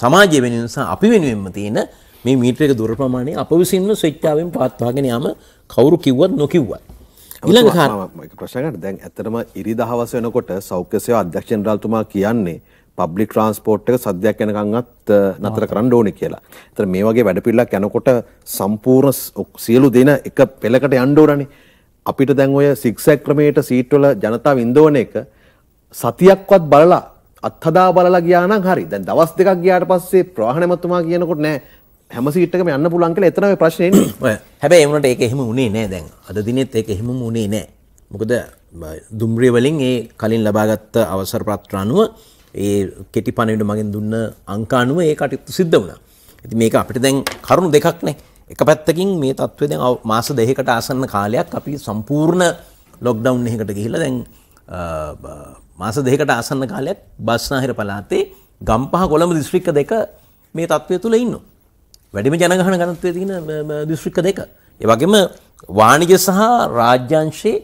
සමාජය වෙන නිසා අපි වෙනුවෙන්ම තියෙන මේ මීට්‍රක දුර ප්‍රමාණය අප විසින්ම ස්වච්චාවෙන් පාත්වාගෙන යාම කවුරු කිව්වත් නොකිව්වත්. ඊළඟ ප්‍රශ්නකට දැන් ඇත්තටම ඉරි දහවස වෙනකොට සෞඛ්‍ය සේවා අධ්‍යක්ෂ ජෙනරාල්තුමා කියන්නේ පබ්ලික් ට්‍රාන්ස්පෝර්ට් එක සද්දයක් යනකම්වත් නතර කරන්න ඕනේ කියලා. ඒතර මේ වගේ වැඩපිළිවෙලක් යනකොට සම්පූර්ණ සියලු දෙන එක පෙළකට යන්න ඕනනේ. අපිට දැන් ඔය සික්සැක් ක්‍රමයට සීට් වල ජනතාව ඉන්දෝන එක සතියක්වත් බලලා අත්හදා බලලා ගියා නම් හරි. දැන් දවස් දෙකක් ගියාට පස්සේ ප්‍රවාහනමතුමා කියනකොට නෑ හැම සිටක යන්න පුලන් කියලා එතන ප්‍රශ්නය හැබැයි එමට ඒක එහෙම උනේ නෑ දැන් අද දිනෙත් ඒක එහෙම උනේ නෑ මොකද දුම්රිය වලින් ඒ කලින් ලබාගත්ත අවසර ප්‍රත්‍රාණුව ඒ කෙටි පණවිට මගෙන් දුන්න අංකානුව ඒ කටයුතු සිද්ධ වුණා. ඉතින් මේක අපිට දැන් කරුණු දෙකක් නේ. එක පැත්තකින් මේ තත්ත්වය දැන් මාස දෙකකට ආසන්න කාලයක් අපි සම්පූර්ණ ලොක්ඩවුන් එකකට ගිහිල්ලා දැන් මාස දෙකකට ආසන්න කාලයක් බස්නාහිර පළාතේ ගම්පහ කොළඹ දිස්ත්‍රික්ක දෙක මේ තත්ත්වය තුල ඉන්නවා. වැඩිම ජනගහන ගණත්වය තියෙන දිස්ත්‍රික්ක දෙක. ඒ වගේම වාණිජ සහ රාජ්‍යංශයේ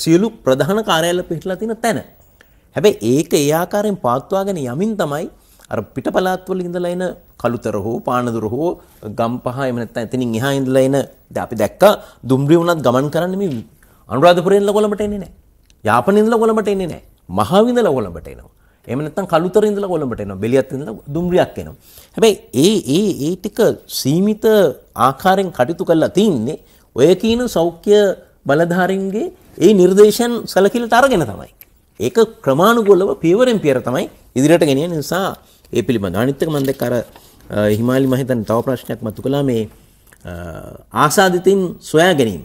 සියලු ප්‍රධාන කාර්යාලය පිහිටලා තියෙන තැන. හැබැයි ඒක ඒ ආකාරයෙන් පාත්වාගෙන යමින් තමයි අර පිටපලාත් වල ඉඳලා එන කළුතර හෝ පානදුර හෝ ගම්පහ එහෙම නැත්නම් එතනින් එහා ඉඳලා එන දැන් අපි දැක්කා දුම්රිය වුණත් ගමන් කරන්නේ මේ අනුරාධපුරයෙන් ලකොළඹට එන්නේ නැහැ. යාපනයේ ඉඳලා කොළඹට එන්නේ නැහැ. මහාවිඳලා කොළඹට එනවා. එම නැත්තම් කළුතර ඉඳලා කොළඹට එනවා. බෙලියත් ඉඳලා දුම්රියක් එනවා. හැබැයි ඒ ඒ ඒ ටික සීමිත ආකාරයෙන් කටයුතු කරලා තින්නේ ඔය කියන සෞඛ්‍ය බලධාරීන්ගේ ඒ නිර්දේශයන් සැලකිලිට අරගෙන තමයි. ඒක ක්‍රමානුකූලව පියවරෙන් පියවර තමයි ඉදිරියට ගෙනියන නිසා ඒ පිළිබඳ අනිත් එක මම දැක්ක අර හිමාලි මම හිතන්නේ තව ප්‍රශ්නයක් මතු කළා මේ ආසාදිතින් සොයා ගැනීම.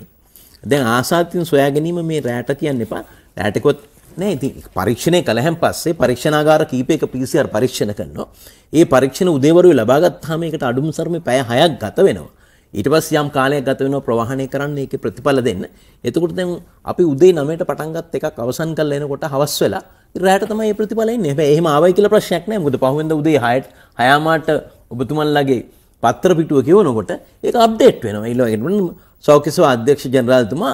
දැන් ආසාදිතින් සොයා ගැනීම මේ රැට කියන්න එපා. රැටකොත් නෑ ඉතින් පරීක්ෂණය කළ හැන් පස්සේ පරීක්ෂණාගාර කීපයක PCR පරීක්ෂණ කරනවා. ඒ පරීක්ෂණ උදේවරුේ ලබා ගත්තාම ඒකට අඩුම සරමේ පැය 6ක් ගත වෙනවා. ඊට පස්සේ යම් කාලයක් ගත වෙනවා ප්‍රවාහණය කරන්න ඒකේ ප්‍රතිඵල දෙන්න. එතකොට දැන් අපි උදේ 9ට පටන් ගත්ත එකක් අවසන් කරලා එනකොට හවස් වෙලා රැයට තමයි මේ ප්‍රතිඵල එන්නේ. හැබැයි එහෙම ආවයි කියලා ප්‍රශ්නයක් නෑ. මොකද පහුවෙන්ද උදේ 6ට 6 මාට ඔබතුමන්ලාගේ පත්‍ර පිටුව කියවනකොට ඒක අප්ඩේට් වෙනවා. ඊළඟට සෞඛ්‍ය සේවා අධ්‍යක්ෂ ජනරාල්තුමා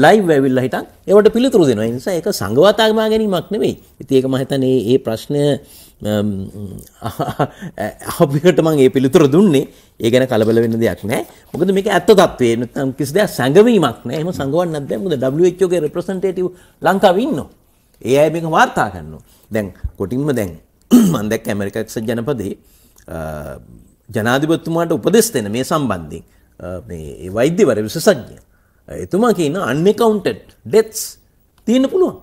ලයිව් ඇවිල්ලා හිටන් ඒවට පිළිතුරු දෙනවා. ඒ නිසා ඒක සංගවතාගමා ගැනීමක් නෙවෙයි. ඉතින් ඒක මම හිතන්නේ මේ ප්‍රශ්නය අපිට මම මේ පිළිතුරු දුන්නේ ඒ ගැන කලබල වෙන්න දෙයක් නැහැ. මොකද මේක ඇත්ත తත්වේ. නැත්නම් කිසි දෙයක් සංගවීමක් නැහැ. එහෙම සංගවන්නත් බැහැ. මොකද WHO ගේ රෙප්‍රසන්ටේටිව් ලංකාවේ ඉන්නවා. ඒ අය මේක වාර්තා කරනවා. දැන් කොටින්ම දැන් මම දැක්ක ඇමරිකාක්ස ජනපදයේ ජනාධිපතිතුමාට උපදෙස් දෙන මේ සම්බන්ධයෙන් මේ වෛද්‍යවර විශේෂඥයා එතුමා කියන අන්නෙකවුන්ටඩ් ඩෙත්ස් තියෙන පුළුවන්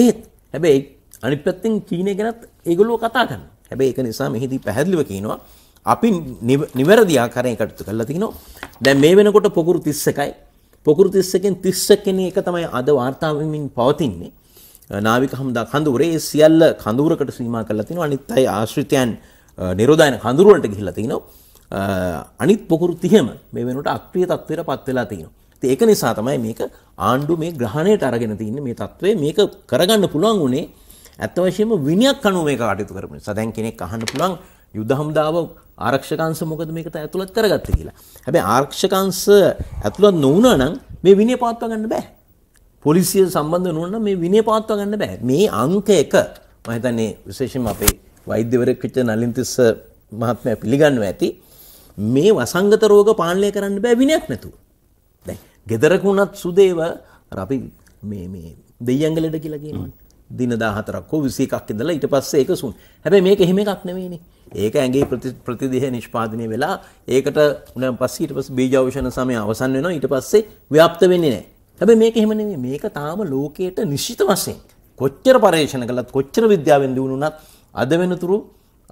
ඒත් හැබැයි අනිත් පැත්තෙන් චීනය ගැනත් ඒගොල්ලෝ කතා කරන හැබැයි ඒක නිසා මෙහිදී පැහැදිලිව කියනවා අපි නිවැරදි ආකාරයෙන් කටයුතු කරලා තිනවා දැන් මේ වෙනකොට පොකුරු 31යි පොකුරු 31කින් 30 කෙනෙක් එක තමයි අද වාර්තා වෙමින් පවතින්නේ නාවික හමුදා කඳුරේ සියල්ල කඳුරකට සීමා කරලා තිනවා අනිත් අය ආශ්‍රිතයන් නිරෝධායන කඳුර වලට ගිහිල්ලා තිනවා අනිත් පොකුරු 30ම මේ වෙනකොට අක්‍රීය තත්ත්වයට පත් වෙලා තිනවා ඒක නිසා තමයි මේක ආණ්ඩු මේ ග්‍රහණයට අරගෙන තියන්නේ මේ తත්වයේ මේක කරගන්න පුළුවන් උනේ ඇත්ත වශයෙන්ම විනයක් අනුව මේක කටයුතු කරපු නිසා. දැන් කෙනෙක් අහන්න පුළුවන් යුද හමුදාව ආරක්ෂක අංශ මොකද මේකට ඇතුළත් කරගත්තේ කියලා. හැබැයි ආරක්ෂක අංශ ඇතුළත් නොවුණා නම් මේ විනය පවත්වා ගන්න බෑ. පොලිසිය සම්බන්ධ නොවුණා නම් මේ විනය පවත්වා ගන්න බෑ. මේ අංක එක මම හිතන්නේ විශේෂයෙන්ම අපේ වෛද්‍යවරයෙක් වෙච්ච නලින්තිස්ස මහත්මයා පිළිගන්නවා ඇති. මේ වසංගත රෝග පාලනය කරන්න බෑ විනයක් නැතුව. දැන් ගෙදරකුණත් සුදේව අපි දෙයංගලට කියලගෙන දින දාහතරක්කෝ විසේකක් ඉදලා ඉට පස්සේ ඒක සුන් හැබැ මේක එහෙම එකක් නෙවෙේනි ඒක ඇගේ ප්‍රතිදිහ නිෂ්පාදනය වෙලා ඒකට උනම් පස්සීට පස් බේජවෂණ සමය අවසන් වෙනවා ඊට පස්සේ ව්‍යප්ත වෙන්නේ නෑ හැබ මේක එහෙමනේ මේක තාම ලෝකයට නිශ්ිත වසයෙන් කොච්චර පර්ේෂණ කළත් කොච්චර විද්‍යාවෙන් දියුණුනත් අද වෙනතුරු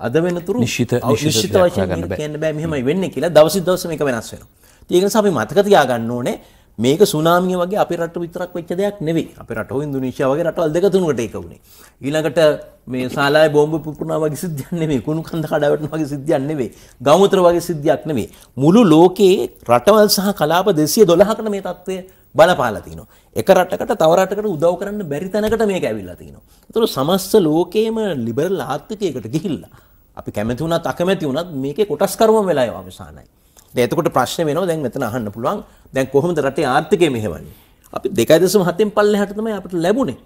අද වෙනතුරු නිශිත නිශිත වශයෙන් කියන්න බෑ මෙහෙමයි වෙන්නේ කියලා දවසි දවස මේක වෙනස් වෙනවා. ඒක නිසා අපි මතක තියාගන්න ඕනේ මේක සුනාමිය වගේ අපේ රට විතරක් වෙච්ච දෙයක් නෙවෙයි. අපේ රට හෝ ඉන්දුනීසියා වගේ රටවල් දෙක තුනකට ඒක වුණේ. ඊළඟට මේ ශාලාවේ බෝම්බ පුපුරනවා වගේ සිද්ධියක් නෙවෙයි. කුණු කන්ද කඩාවැටෙනවා වගේ සිද්ධියක් නෙවෙයි. ගවමුතර වගේ සිද්ධියක් නෙවෙයි. මුළු ලෝකයේ රටවල් සහ කලාප 212කට මේ தත්ත්වය බලපාලා තිනවා. එක රටකට තව රටකට උදව් කරන්න බැරි තැනකට මේක ඇවිල්ලා තිනවා. ඒතර සමස්ත ලෝකයේම ලිබරල් ආර්ථිකයකට ගිහිල්ලා අපි කැමති වුණත් අකමැති වුණත් මේකේ කොටස්කරුවම වෙලා යව අවසానයි. දැන් එතකොට ප්‍රශ්න වෙනවා දැන් මෙතන අහන්න පුළුවන් දැන් කොහොමද රටේ ආර්ථිකය මෙහෙවන්නේ? අපි 2.7න් පල්ලෙහාට තමයි අපිට ලැබුණේ.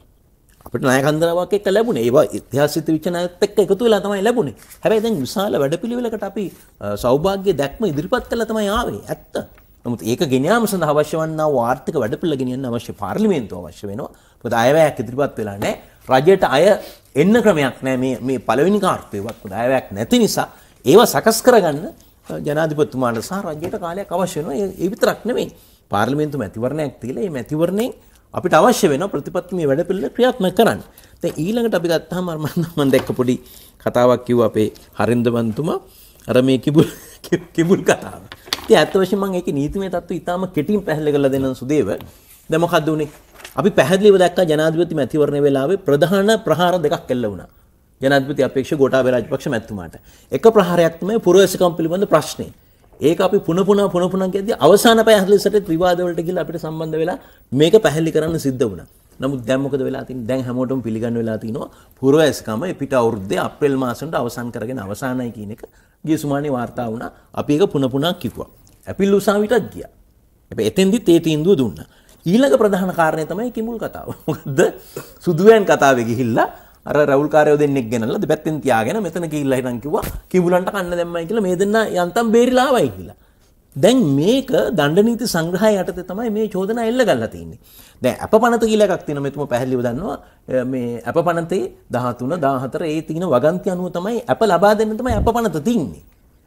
අපිට ණය කන්දරාවක් එක්ක ලැබුණේ. ඒවා ඉතිහාසිත විච ණයත් එක්ක එකතු වෙලා තමයි ලැබුණේ. හැබැයි දැන් විශාල වැඩපිළිවෙලකට අපි සෞභාග්‍ය දැක්ම ඉදිරිපත් කළා තමයි ආවේ. ඇත්ත. නමුත් ඒක ගෙන යාම සඳහා අවශ්‍ය වන්නා වූ ආර්ථික වැඩපිළිවෙල ගෙනියන්න අවශ්‍ය පාර්ලිමේන්තුව අවශ්‍ය වෙනවා. මොකද අයවැයක් ඉදිරිපත් වෙලා නැහැ. රජයට අය එන්න ක්‍රමයක් නැහැ මේ මේ පළවෙනි කාර්තුවක්. මොකද අයවැයක් නැති නිසා ඒවා සකස් කරගන්න ජනාධිපතිතුමාට සහ රජයට කාලයක් අවශ්‍ය වෙනවා. ඒ විතරක් නෙමෙයි. පාර්ලිමේන්තු මැතිවරණයක් තියලා මේ මැතිවරණයෙන් අපිට අවශ්‍ය වෙන ප්‍රතිපත්තිමය වැඩපිළිවෙල ක්‍රියාත්මක කරන්න. දැන් ඊළඟට අපි ගත්තාම අර මම දැක්ක පොඩි කතාවක් කිව්වා අපේ හරින්දවන්තුමා අර මේ කිඹුල් කිඹුල් කතාව. ඉතින් ඇත්ත වශයෙන්ම මම ඒකේ නීතිමය තත්ත්වය ඉතාම කෙටින් පැහැදිලි කරලා දෙන්න සුදේව. දැන් මොකද්ද උනේ? අපි පැහැදිලිව දැක්කා ජනාධිපති මැතිවරණ වෙලාවේ ප්‍රධාන ප්‍රහාර දෙකක් එල්ල වුණා. ජනපති අපේක්ෂ ගොටා රජපක්ෂ මැත්තුමාට එක ප්‍රහාරයක්තම පුරවසකම් පිළිබඳ ප්‍රශ්නය ඒක අපි පුනපුනා පුනපුනන් ඇද අවසාන පැහලිසට ත්‍රවාදවලට ගිල් අපිට සම්බන්ධ වෙලා මේක පැහැල්ලි කරන්න සිද්ධ වුණ නමුත් දැම්මකද වෙලා තින් දැන් හැමෝටම පිළිගන්න වෙලා තිනවා පුරවැස්කම පිට අවුරුද්දේ අප්‍රෙල් මාසන්ට අවසන් කරගෙන අවසානයි කියන එක ගියසුමානය වාර්තා වුණ අපි එක පුනපුනා කිව්වා ඇපිල් උසාවිටත් ගිය ඇ එතෙන්දිත් ඒ තීන්දුව දුන්න ඊළඟ ප්‍රධාන කාරණය තමයි කිමුල් කතාව ද සුදුවයන් කතාව ගිහිල්ලා අර රවල්කාරයෝ දෙන්නෙක් ගැනල දෙපැත්තෙන් තියාගෙන මෙතන ගිහිල්ලා හිටන් කිව්වා කිඹුලන්ට කන්න දැම්මයි කියලා මේ දෙන්න යන්තම් බේරිලා ආවයි කියලා. දැන් මේක දණ්ඩ නීති සංග්‍රහය යටතේ තමයි මේ චෝදනා එල්ල කරලා තියෙන්නේ. දැන් අප පනත කියලා එකක් තියෙනවා මෙතුම පැහැදිලිව දන්නවා මේ අප පනතේ 13 14 ඒ තියෙන වගන්ති අනුව තමයි අප ලබා දෙන්න තමයි අප පනත තින්නේ.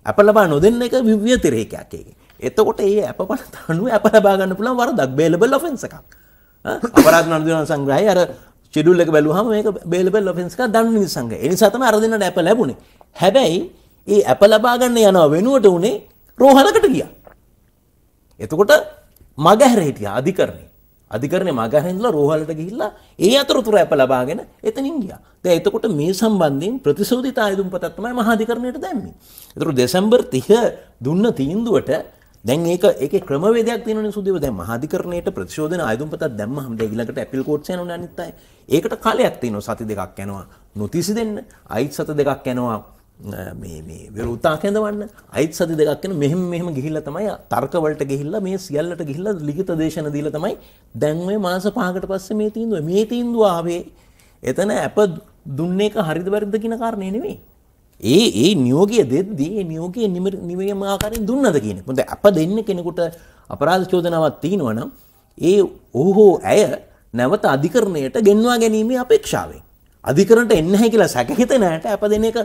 අප ලබා නොදෙන්න එක විව්‍යතිරේකයක් ඒකේ. එතකොට ඒ අප පනත අනුව අප ලබා ගන්න පුළුවන් වරදක් බේලබල් ඔෆෙන්ස් එකක්. අපරාධ නඩු දෙන සංග්‍රහය අර චෙඩුල් එක බැලුවහම මේක බේලබල් ඔෆෙන්ස් එකක් දඬු නිසංග. ඒ නිසා තමයි අර දෙන්නට ඇප ලැබුණේ. හැබැයි ඒ ඇප ලබා ගන්න යනවා වෙනුවට උනේ රෝහලකට ගියා. එතකොට මගහැර හිටියා අධිකරණේ. අධිකරණේ මගහැරෙන්දලා රෝහලට ගිහිල්ලා ඒ අතරතුර ඇප ලබාගෙන එතනින් ගියා. දැන් එතකොට මේ සම්බන්ධයෙන් ප්‍රතිශෝධිත ආයුධ උපතක් තමයි මහා අධිකරණයට දැම්මේ. ඒතර දෙසැම්බර් 30 දුන්න තීන්දුවට දැන් ඒක ඒක ක්‍රමවේදයක් තියෙනනේ සුදේව දැන් මහාධිකරණයට ප්‍රතිශෝධන ආයුධම් පතක් දැම්මම දැන් ඊළඟට ඇපිල් කෝට්ස් යනවා අනිත් අය ඒකට කාලයක් තියෙනවා සති දෙකක් යනවා නොතිසි දෙන්න අයිත් සත දෙකක් යනවා මේ මේ විරුතා කැඳවන්න අයිත් සති දෙකක් වෙන මෙහෙම මෙහෙම ගිහිල්ලා තමයි තර්කවලට ගිහිල්ලා මේ සියල්ලට ගිහිල්ලා ලිඛිත දේශන දීලා තමයි දැන් මේ මාස පහකට පස්සේ මේ තීන්දුව මේ තීන්දුව ආවේ එතන අප දුන්නේක හරිද වැරද්ද කියන කාරණේ නෙමෙයි ඒ ඒ නියෝගය දෙද්දී නියෝගය නිවම ආකාරයෙන් දුන්නද කියන ොද අප දෙන්න කෙනෙකුට අපරාධ චෝදනාවත් තියෙනවනම් ඒ ඔහෝ ඇය නැවත අධිකරණයට ගෙන්වා ගැනීම අපේක්ෂාවෙන් අධිකරට එන්නහැ කියලා සැකහිත නෑට අප දෙන එක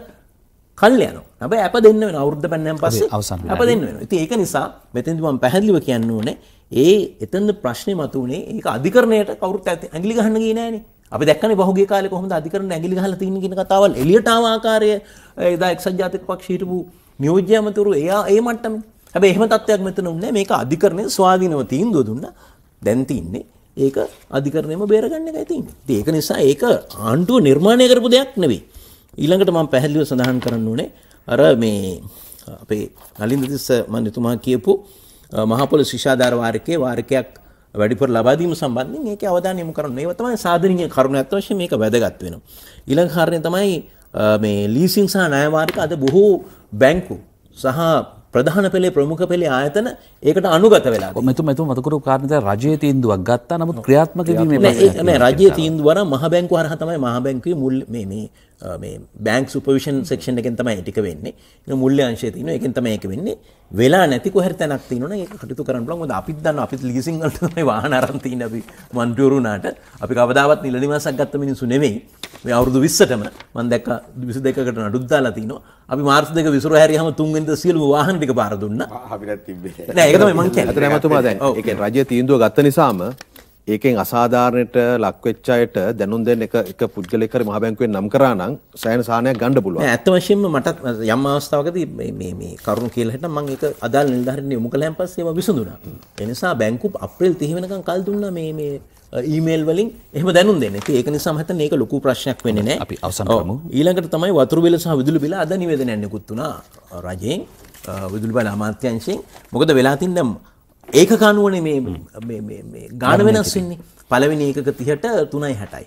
කල්යන අප අප දෙන්න වෙන අවුද්ධ පැන්නෑම් පස්සේ අවසන් අප දෙන්න වෙන ති ඒක නිසා මෙතැතිමම් පැහැදිලිව කියන්න ඕනේ ඒ එතන්න ප්‍රශ්නය මතුවනේ ඒ අධිකරණයට කවරුත් ඇති ඇගිගහන්න ගී නෑනේ අපි දැක්කනේ බහුගේ කාලේ කොහොමද අධිකරණ ඇඟිලි ගහලා තියෙන කියන කතාවල් එළියට ආව ආකාරය එදා එක්සත් ජාතික පක්ෂ හිටපු නියෝජ්‍ය අමතුරු එයා ඒ මට්ටමේ. හැබැයි එහෙම තත්ත්වයක් මෙතන උන්නේ මේක අධිකරණය ස්වාධීනව තීන්දුව දුන්නා. දැන් තින්නේ ඒක අධිකරණයම බේරගන්න එකයි තියෙන්නේ. ඉතින් ඒක නිසා ඒක ආණ්ඩුව නිර්මාණය කරපු දෙයක් නෙවෙයි. ඊළඟට මම පැහැදිලිව සඳහන් කරන්න ඕනේ අර මේ අපේ නලින් දිස්ස මන් එතුමා කියපු මහපොළොස් විෂාධාර වාරිකයේ වාරිකයක් වැඩිපුර ලබාදීම සම්බන්ධින් ඒක අවධානය යොමු කරන්න. ඒව තමයි සාධනීය කරුණක් වශයෙන් මේක වැදගත් වෙනවා. ඊළඟ කාරණේ තමයි මේ ලීසින් සහ ණය වාරික අද බොහෝ බැංකු සහ ප්‍රධාන පෙළේ ප්‍රමුඛ පෙළේ ආයතන ඒකට අනුගත වෙලා. මෙතුම මෙතුම මතකරු කාරණේ තමයි රජයේ තීන්දුවක් ගත්තා. නමුත් ක්‍රියාත්මක වීමේ ප්‍රශ්නය. නෑ රජයේ තීන්දුව නම් මහ බැංකුව හරහා තමයි මහ බැංකුවේ මුල් මේ මේ මේ බෑක් සුපවිෂන් සක්ෂණ එකෙන් තමයි ටික වෙන්නේ මුල්ල අංශය තින එකෙන් තම එක වෙන්නේ වෙලා නැති කොහර තැනක් තිනන ඒ කටතු කරන්න ලො අපිත් දන්න අපිත් ලිසිංහලටම වාහනරන්ති නැබි මන්ටවරුණාට අපි කවදාවත් නිලනිවාසක් ගත්ත මිනිසු නෙවෙයි මේ අවුරුදු විස්සටම මන් දැක්ක විසි දෙකට නඩුද්දාලා තිනවා අපි මාර්ස් දෙක විසුර හැරියම තුන්වෙනිද සියලුම වාහන ටික පාර දුන්නා අපිට තිබ්බේ නෑ ඒක තමයි මං කියන්නේ අතර හැමතුමා දැන් ඒ කියන්නේ රජය තීන්දුව ගත්ත නිසාම ඒකෙන් අසාධාරණයට ලක්වෙච්ච අයට දැනුම් දෙන්න එක එක පුද්ගලයෙක් හරි මහ බැංකුවෙන් නම් කරා නම් සෑහෙන සාහනයක් ගන්න පුළුවන්. ඈ ඇත්ත වශයෙන්ම මටත් යම් අවස්ථාවකදී මේ මේ මේ කරුණු කියලා හිටනම් මම ඒක අදාළ නිලධාරීන් යොමු කළාන් පස්සේ මම විසඳුණා. ඒ නිසා බැංකු අප්‍රේල් 30 වෙනකන් කල් දුන්නා මේ මේ ඊමේල් වලින් එහෙම දැනුම් දෙන්න. ඉතින් ඒක නිසා මම හිතන්නේ ඒක ලොකු ප්‍රශ්නයක් වෙන්නේ නැහැ. අපි අවසන් කරමු. ඊළඟට තමයි වතුරු බිල සහ විදුලි බිල අද නිවේදනයක් නිකුත් වුණා රජයෙන් විදුලි බල අමාත්‍යංශයෙන්. මොකද වෙලා තින්නම් ඒක කනුවනේ මේ ගාන වෙනස් වෙන්නේ පළවෙනි එකක 30ට 3යි 60යි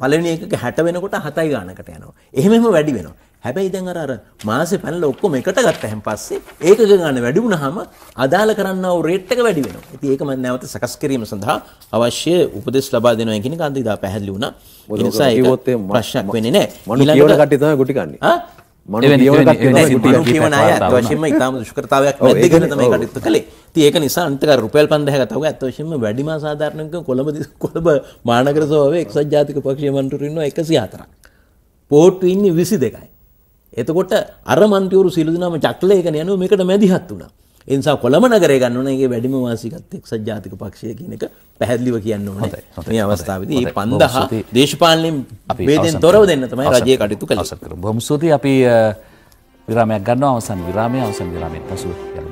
පළවෙනි එකක 60 වෙනකොට 7යි ගානකට යනවා එහෙමම වැඩි වෙනවා හැබැයි දැන් අර අර මාසේ පැනලා ඔක්කොම එකට ගත්තහන් පස්සේ ඒකක ගාන වැඩි වුණාම අදාළ කරන්නව රේට් එක වැඩි වෙනවා ඉතින් ඒක මම නැවත සකස් කිරීම සඳහා අවශ්‍ය උපදෙස් ලබා දෙනවා කියන එක අන්තිදා පැහැදිලි වුණා ඒ නිසා ඒක ප්‍රශ්නක් වෙන්නේ නැහැ මම කියවන කට්ටිය තමයි ගොටි කන්නේ මම කියවන කට්ටිය තමයි ගොටි කියන්නේ වශයෙන්ම ඉතාම දුෂ්කරතාවයක් නැද්ද කියලා තමයි කටයුතු කළේ ඒක නිසා අන්තක රුපල් පන්දහකතව ඇත්වශයෙන්ම වැඩිම සාධාරණක කොළඹ කොළඹ මානකර සෝව එක්සත් ජාතික පක්ෂය මන්ටරන්න එකසි අතරක්. පෝට්ටු ඉන්නේ විසි දෙකයි. එතකොට අර මන්තවරු සිල්දනම චක්ලයක යනු මේකට මැදිහත් වුණ. එනිසා කොළම නගරය ගන්නනගේ වැඩිම වාසිකත් එක්සත් ජාතික පක්ෂය කියන එක පැහැදිලිව කියන්න ඕන මේ අවස්ථාවද ඒ පන්දහ දේශපාලනෙන් බේදෙන් තොරව දෙන්න තමයි රජය කටයුතු කලසකර බොමසූති අපි විරාමයක් ගන්න අවසන් විරාමය අවසන් විරාමෙන් පසුව යන.